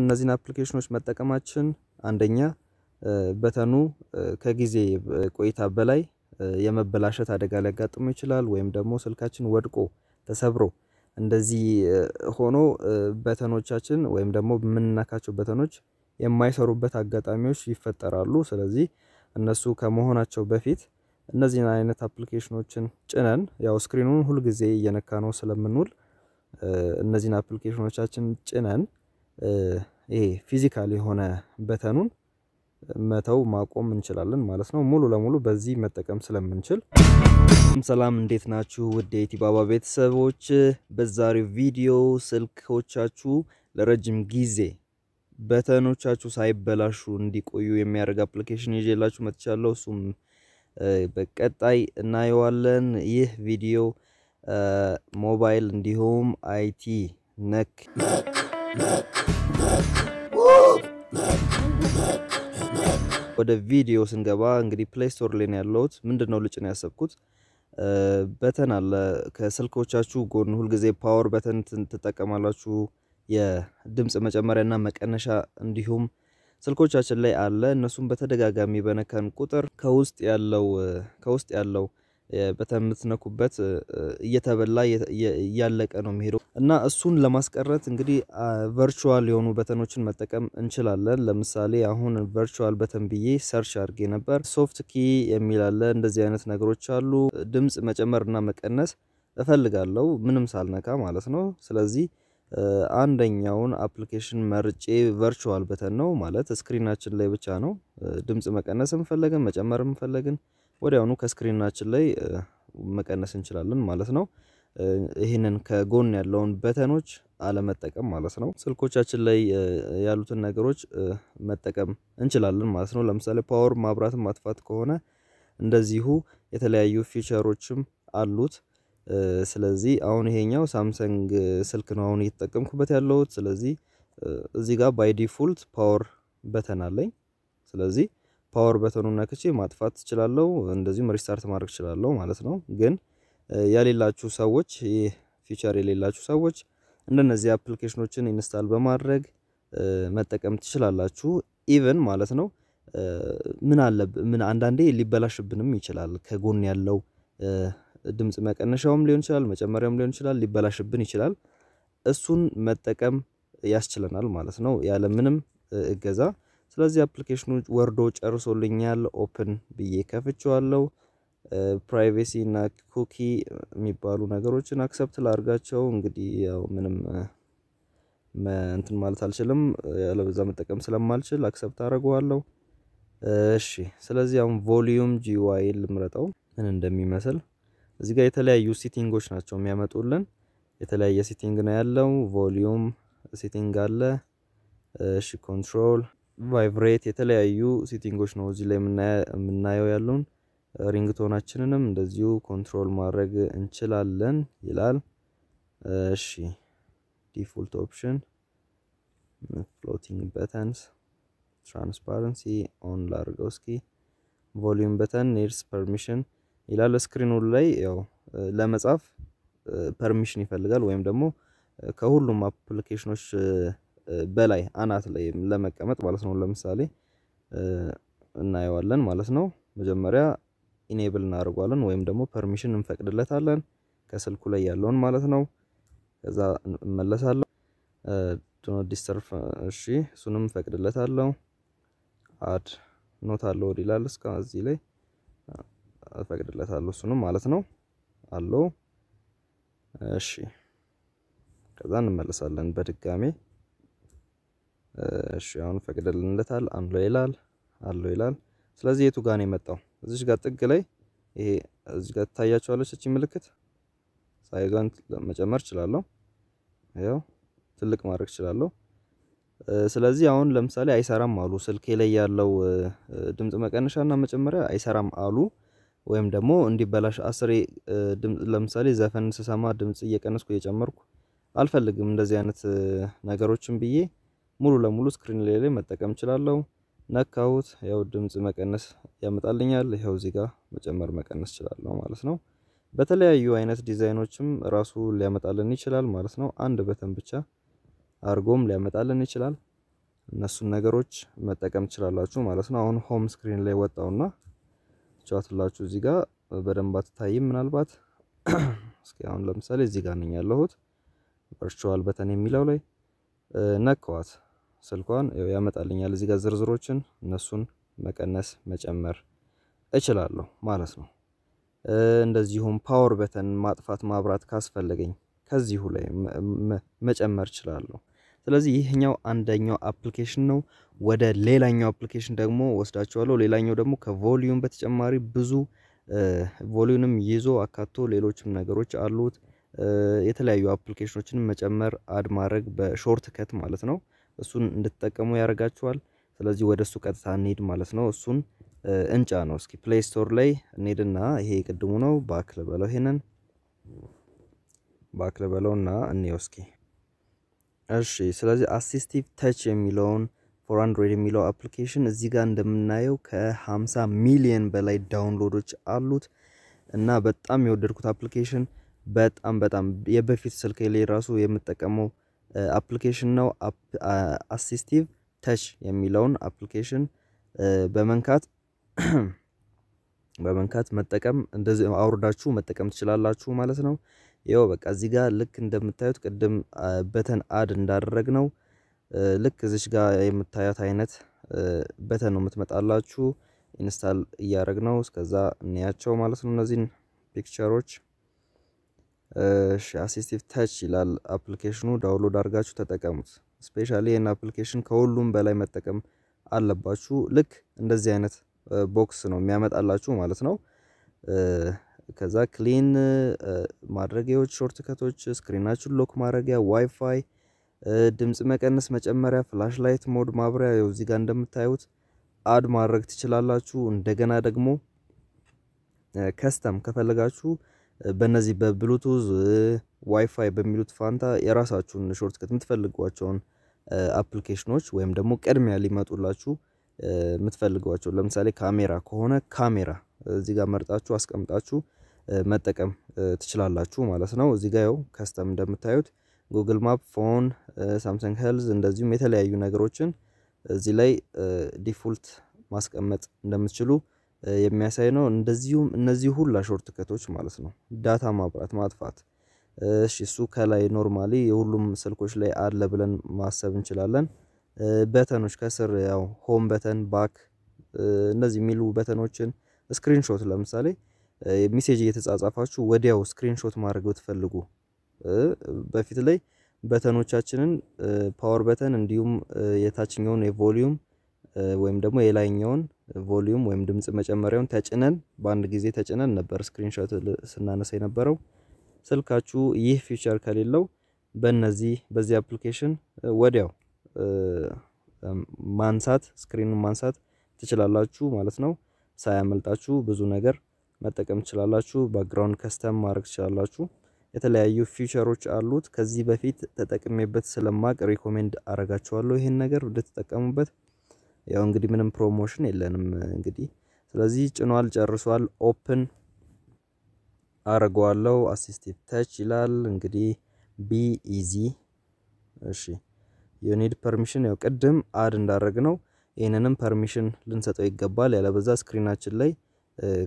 እነዚህን አፕሊኬሽኖች መጠቀማችን አንደኛ በተኑ ከጊዜ ቆይታ በላይ የመበላሸት አደጋ ሊያጋጥመው ይችላል ወይም ደግሞ ስልካችን ወድቆ ተሰብሮ እንደዚህ ሆኖ በተኖቻችን ወይም ደግሞ የምንነካቸው በተኖች የማይሰሩበት አጋጣሚዎች ይፈጠራሉ። ስለዚህ እነሱ ከመሆናቸው በፊት እነዚህን አይነት አፕሊኬሽኖችን ጭነን ያው ስክሪኑን ሁልጊዜ እየነካ ነው ስለምንውል እነዚህን አፕሊኬሽኖቻችን ጭነን ይሄ ፊዚካል የሆነ በተኑን መተው ማቆም እንችላለን ማለት ነው። ሙሉ ለሙሉ በዚህ መጠቀም ስለምንችል። ሰላም እንዴት ናችሁ? ውድ የኢቲባባ ቤተሰቦች፣ በዛሬው ቪዲዮ ስልኮቻችሁ ለረጅም ጊዜ በተኖቻችሁ ሳይበላሹ እንዲቆዩ የሚያደርግ አፕሊኬሽን ይዤላችሁ መጥቻለሁ። እሱም በቀጣይ እናየዋለን። ይህ ቪዲዮ ሞባይል እንዲሁም አይቲ ነክ ወደ ቪዲዮ ስንገባ እንግዲህ ፕሌይ ስቶር ላይ ነው ያለሁት። ምንድን ነው ልጭ ነው ያሰብኩት በተን አለ ከስልኮቻችሁ ጎን ሁልጊዜ ፓወር በተን ትጠቀማላችሁ። የድምፅ መጨመሪያና መቀነሻ እንዲሁም ስልኮቻችን ላይ አለ። እነሱም በተደጋጋሚ በነካን ቁጥር ከውስጥ ያለው ከውስጥ ያለው በተምትነኩበት እየተበላ እያለቀ ነው የሚሄደው እና እሱን ለማስቀረት እንግዲህ ቨርቹዋል የሆኑ በተኖችን መጠቀም እንችላለን። ለምሳሌ አሁን ቨርቹዋል በተን ብዬ ሰርች አድርጌ ነበር። ሶፍት ኪ የሚላለ እንደዚህ አይነት ነገሮች አሉ። ድምፅ መጨመር እና መቀነስ እፈልጋለሁ ምንም ሳልነካ ማለት ነው። ስለዚህ አንደኛውን አፕሊኬሽን መርጬ ቨርቹዋል በተን ነው ማለት ስክሪናችን ላይ ብቻ ነው። ድምፅ መቀነስ ፈለግን መጨመር ፈለግን ወዲያውኑ ከስክሪናችን ላይ መቀነስ እንችላለን ማለት ነው። ይህንን ከጎን ያለውን በተኖች አለመጠቀም ማለት ነው። ስልኮቻችን ላይ ያሉትን ነገሮች መጠቀም እንችላለን ማለት ነው። ለምሳሌ ፓወር ማብራት ማጥፋት ከሆነ እንደዚሁ የተለያዩ ፊቸሮችም አሉት። ስለዚህ አሁን ይሄኛው ሳምሰንግ ስልክ ነው አሁን እየተጠቀምኩበት ያለሁት። ስለዚህ እዚህ ጋር ባይ ዲፎልት ፓወር በተን አለኝ። ስለዚህ ፓወር በተኑን ነክቼ ማጥፋት እችላለሁ። እንደዚሁም ሪስታርት ማድረግ እችላለሁ ማለት ነው። ግን ያሌላችሁ ሰዎች ይህ ፊቸር የሌላችሁ ሰዎች እንደነዚህ አፕሊኬሽኖችን ኢንስታል በማድረግ መጠቀም ትችላላችሁ። ኢቨን ማለት ነው ምን አለ ምን አንዳንዴ ሊበላሽብንም ይችላል ከጎን ያለው ድምፅ መቀነሻውም ሊሆን ይችላል፣ መጨመሪያውም ሊሆን ይችላል፣ ሊበላሽብን ይችላል። እሱን መጠቀም ያስችለናል ማለት ነው ምንም እገዛ ስለዚህ አፕሊኬሽኑ ወርዶ ጨርሶልኛል። ኦፕን ብዬ ከፍቼዋለሁ። ፕራይቬሲ እና ኩኪ የሚባሉ ነገሮችን አክሰፕት ላርጋቸው። እንግዲህ ያው ምንም እንትን ማለት አልችልም፣ ያለበዛ መጠቀም ስለማልችል አክሰፕት አደርገዋለሁ። እሺ፣ ስለዚህ አሁን ቮሊዩም ጂዋይ ልምረጠው ምን እንደሚመስል እዚህ ጋር የተለያዩ ሴቲንጎች ናቸው የሚያመጡልን። የተለያየ ሴቲንግ ነው ያለው። ቮሊዩም ሴቲንግ አለ። እሺ ኮንትሮል ቫይብሬት የተለያዩ ሴቲንጎች ነው እዚህ ላይ የምናየው ያለውን ሪንግቶናችንንም እንደዚሁ ኮንትሮል ማድረግ እንችላለን ይላል። እሺ ዲፎልት ኦፕሽን ፍሎቲንግ በተንስ ትራንስፓረንሲ ኦን ላርገው እስኪ። ቮሊዩም በተን ኔድስ ፐርሚሽን ይላል። ስክሪኑ ላይ ያው ለመጻፍ ፐርሚሽን ይፈልጋል ወይም ደግሞ ከሁሉም አፕሊኬሽኖች በላይ አናት ላይ ለመቀመጥ ማለት ነው። ለምሳሌ እናየዋለን ማለት ነው። መጀመሪያ ኢኔብል እናደርጓለን ወይም ደግሞ ፐርሚሽን እንፈቅድለታለን ከስልኩ ላይ ያለውን ማለት ነው። ከዛ እመለሳለሁ። ዶኖ ዲስተርፍ እሺ፣ እሱንም እንፈቅድለታለሁ። አድ ኖት አለው ይላል እስከዚህ ላይ እፈቅድለታለሁ እሱንም ማለት ነው አለው። እሺ ከዛ እንመለሳለን በድጋሜ እሺ አሁን ፈቅደልንለታል አንሎ ይላል አሎ ይላል። ስለዚህ የቱ ጋር ነው የመጣው? እዚች ጋር ጥግ ላይ ይሄ እዚህ ጋር ትታያቸዋለች እቺ ምልክት ሳይዟን መጨመር እችላለሁ። ያው ትልቅ ማድረግ እችላለሁ። ስለዚህ አሁን ለምሳሌ አይሰራም አሉ ስልኬ ላይ ያለው ድምጽ መቀነሻና መጨመሪያ አይሰራም አሉ ወይም ደግሞ እንዲበላሽ አስሬ ለምሳሌ ዘፈን ስሰማ ድምጽ እየቀነስኩ እየጨመርኩ አልፈልግም እንደዚህ አይነት ነገሮችን ብዬ ሙሉ ለሙሉ ስክሪን ላይ ላይ መጠቀም እችላለሁ። ነካሁት ያው ድምጽ መቀነስ ያመጣልኛል። ይኸው እዚህ ጋር መጨመር መቀነስ እችላለሁ ማለት ነው። በተለያዩ አይነት ዲዛይኖችም ራሱ ሊያመጣልን ይችላል ማለት ነው። አንድ በተን ብቻ አርጎም ሊያመጣልን ይችላል። እነሱን ነገሮች መጠቀም ትችላላችሁ ማለት ነው። አሁን ሆም ስክሪን ላይ ወጣውና ቻትላችሁ እዚህ ጋር በደንብ አትታይም ምናልባት እስኪ አሁን ለምሳሌ እዚህ ጋር ነኝ ያለሁት ቨርቹዋል በተን የሚለው ላይ ነካዋት ስልኳን ያመጣልኛል እዚህ ጋር ዝርዝሮችን እነሱን መቀነስ መጨመር እችላለሁ ማለት ነው። እንደዚሁም ፓወር በተን ማጥፋት ማብራት ካስፈለገኝ ከዚሁ ላይ መጨመር እችላለሁ። ስለዚህ ይህኛው አንደኛው አፕሊኬሽን ነው። ወደ ሌላኛው አፕሊኬሽን ደግሞ ወስዳችኋለሁ። ሌላኛው ደግሞ ከቮሊዩም በተጨማሪ ብዙ ቮሊዩንም ይዞ አካቶ ሌሎችም ነገሮች አሉት። የተለያዩ አፕሊኬሽኖችን መጨመር አድ ማድረግ በሾርት ከት ማለት ነው። እሱን እንድትጠቀሙ ያደርጋችኋል። ስለዚህ ወደ እሱ ቀጥታ እንሄድ ማለት ነው። እሱን እንጫ ነው። እስኪ ፕሌይ ስቶር ላይ እንሄድና ይሄ ቅድሙ ነው። ባክ ልበለው፣ ይሄንን ባክ እና እንየው እስኪ። እሺ፣ ስለዚህ አሲስቲቭ ተች የሚለውን ፎር አንድሮይድ የሚለው አፕሊኬሽን እዚህ ጋር እንደምናየው ከ50 ሚሊየን በላይ ዳውንሎዶች አሉት እና በጣም የወደድኩት አፕሊኬሽን በጣም በጣም የበፊት ስልክ ላይ ራሱ የምጠቀመው አፕሊኬሽን ነው። አሲስቲቭ ተች የሚለውን አፕሊኬሽን በመንካት በመንካት መጠቀም እንደዚህ አውርዳችሁ መጠቀም ትችላላችሁ ማለት ነው። ይኸው በቃ እዚህ ጋር ልክ እንደምታዩት ቅድም በተን አድ እንዳደረግ ነው ልክ እዚች ጋር የምታያት አይነት በተን ነው የምትመጣላችሁ። ኢንስታል እያደረግ ነው እስከዛ እንያቸው ማለት ነው እነዚህን ፒክቸሮች አሲስቲቭ ተች ይላል አፕሊኬሽኑ ዳውንሎድ አድርጋችሁ ተጠቀሙት። ስፔሻሊ ይህን አፕሊኬሽን ከሁሉም በላይ መጠቀም አለባችሁ። ልክ እንደዚህ አይነት ቦክስ ነው የሚያመጣላችሁ ማለት ነው። ከዛ ክሊን ማድረጊያዎች፣ ሾርትከቶች፣ ስክሪናችሁን ሎክ ማድረጊያ፣ ዋይፋይ፣ ድምፅ መቀነስ መጨመሪያ፣ ፍላሽ ላይት ሞድ ማብሪያ ያው እዚህ ጋር እንደምታዩት አድ ማድረግ ትችላላችሁ። እንደገና ደግሞ ከስተም ከፈለጋችሁ በእነዚህ በብሉቱዝ ዋይፋይ በሚሉት ፋንታ የራሳችሁን ሾርት ከት የምትፈልጓቸውን አፕሊኬሽኖች ወይም ደግሞ ቅድሚያ ሊመጡላችሁ የምትፈልጓቸው ለምሳሌ ካሜራ ከሆነ ካሜራ እዚህ ጋር መርጣችሁ አስቀምጣችሁ መጠቀም ትችላላችሁ ማለት ነው። እዚህ ጋር ያው ከስተም እንደምታዩት ጉግል ማፕ፣ ፎን፣ ሳምሰንግ ሄልዝ እንደዚሁም የተለያዩ ነገሮችን እዚህ ላይ ዲፎልት ማስቀመጥ እንደምትችሉ የሚያሳይ ነው። እንደዚሁም እነዚህ ሁላ ሾርት ከቶች ማለት ነው ዳታ ማብራት ማጥፋት። እሺ እሱ ከላይ ኖርማሊ የሁሉም ስልኮች ላይ አለ ብለን ማሰብ እንችላለን። በተኖች ከስር ያው ሆም በተን ባክ እነዚህ የሚሉ በተኖችን ስክሪንሾት፣ ለምሳሌ ሚሴጅ እየተጻጻፋችሁ ወዲያው ስክሪንሾት ማድረግ ብትፈልጉ በፊት ላይ በተኖቻችንን ፓወር በተን እንዲሁም የታችኛውን የቮሊዩም ወይም ደግሞ የላይኛውን ቮሊዩም ወይም ድምጽ መጨመሪያውን ተጭነን በአንድ ጊዜ ተጭነን ነበር ስክሪንሾት ስናነሳ የነበረው። ስልካችሁ ይህ ፊውቸር ከሌለው በነዚህ በዚህ አፕሊኬሽን ወዲያው ማንሳት ስክሪኑን ማንሳት ትችላላችሁ ማለት ነው። ሳያመልጣችሁ ብዙ ነገር መጠቀም ትችላላችሁ። ባክግራውንድ ከስተም ማድረግ ትችላላችሁ። የተለያዩ ፊውቸሮች አሉት። ከዚህ በፊት ተጠቅሜበት ስለማቅ ሪኮሜንድ አረጋችኋለሁ። ይህን ነገር እንድትጠቀሙበት ያው እንግዲህ ምንም ፕሮሞሽን የለንም እንግዲህ ስለዚህ ጭኗል ጨርሷል። ኦፕን አረገዋለሁ። አሲስቲቭ ተች ይላል እንግዲህ ቢ ኢዚ እሺ ዩኒድ ፐርሚሽን ያው ቅድም አድ እንዳደረግ ነው። ይህንንም ፐርሚሽን ልንሰጠው ይገባል። ያለበዛ ስክሪናችን ላይ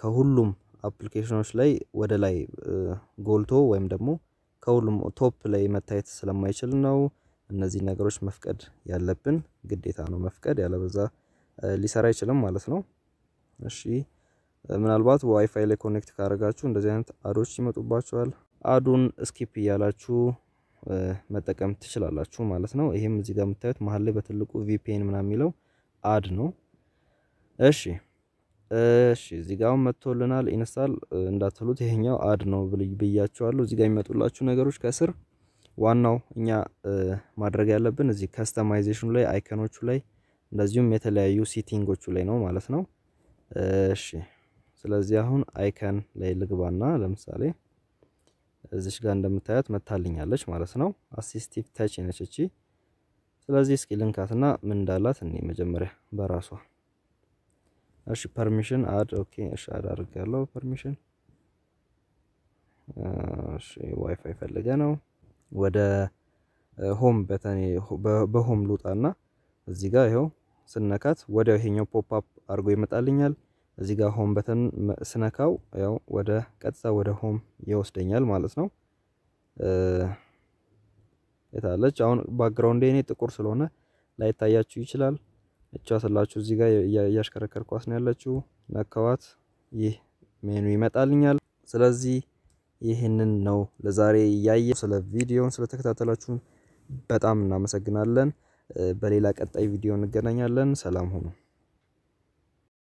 ከሁሉም አፕሊኬሽኖች ላይ ወደ ላይ ጎልቶ ወይም ደግሞ ከሁሉም ቶፕ ላይ መታየት ስለማይችል ነው። እነዚህ ነገሮች መፍቀድ ያለብን ግዴታ ነው። መፍቀድ ያለበዛ ሊሰራ አይችልም ማለት ነው። እሺ ምናልባት ዋይፋይ ላይ ኮኔክት ካደረጋችሁ እንደዚህ አይነት አዶች ይመጡባችኋል። አዱን ስኪፕ እያላችሁ መጠቀም ትችላላችሁ ማለት ነው። ይሄም እዚህ ጋር የምታዩት መሀል ላይ በትልቁ ቪፒኤን ምናምን የሚለው አድ ነው። እሺ እሺ እዚህ ጋር መጥቶልናል ኢንስታል እንዳትሉት ይሄኛው አድ ነው ብያችኋለሁ። እዚህ ጋር የሚመጡላችሁ ነገሮች ከስር ዋናው እኛ ማድረግ ያለብን እዚህ ከስተማይዜሽኑ ላይ አይከኖቹ ላይ እንደዚሁም የተለያዩ ሴቲንጎቹ ላይ ነው ማለት ነው። እሺ ስለዚህ አሁን አይከን ላይ ልግባና ለምሳሌ እዚሽ ጋር እንደምታያት መታልኛለች ማለት ነው። አሲስቲቭ ታች ነች እቺ። ስለዚህ እስኪ ልንካትና ምን እንዳላት እኔ መጀመሪያ በራሷ እሺ ፐርሚሽን አድ ኦኬ። እሺ አድ አድርጋለሁ ፐርሚሽን። እሺ ዋይፋይ ፈልገ ነው ወደ ሆም በተኔ በሆም ልውጣና እዚህ ጋር ይሄው ስነካት ወዲያው ይሄኛው ፖፕ አፕ አድርጎ ይመጣልኛል። እዚህ ጋር ሆም በተን ስነካው ያው ወደ ቀጥታ ወደ ሆም ይወስደኛል ማለት ነው። የታለች አሁን ባክግራውንድ እኔ ጥቁር ስለሆነ ላይታያችሁ ይችላል። እቻ ስላችሁ እዚህ ጋር እያሽከረከርኳት ነው ያለችው። ነካዋት ይህ ሜኑ ይመጣልኛል። ስለዚህ ይህንን ነው ለዛሬ ያየ ስለ ቪዲዮን ስለተከታተላችሁ በጣም እናመሰግናለን። በሌላ ቀጣይ ቪዲዮ እንገናኛለን። ሰላም ሁኑ።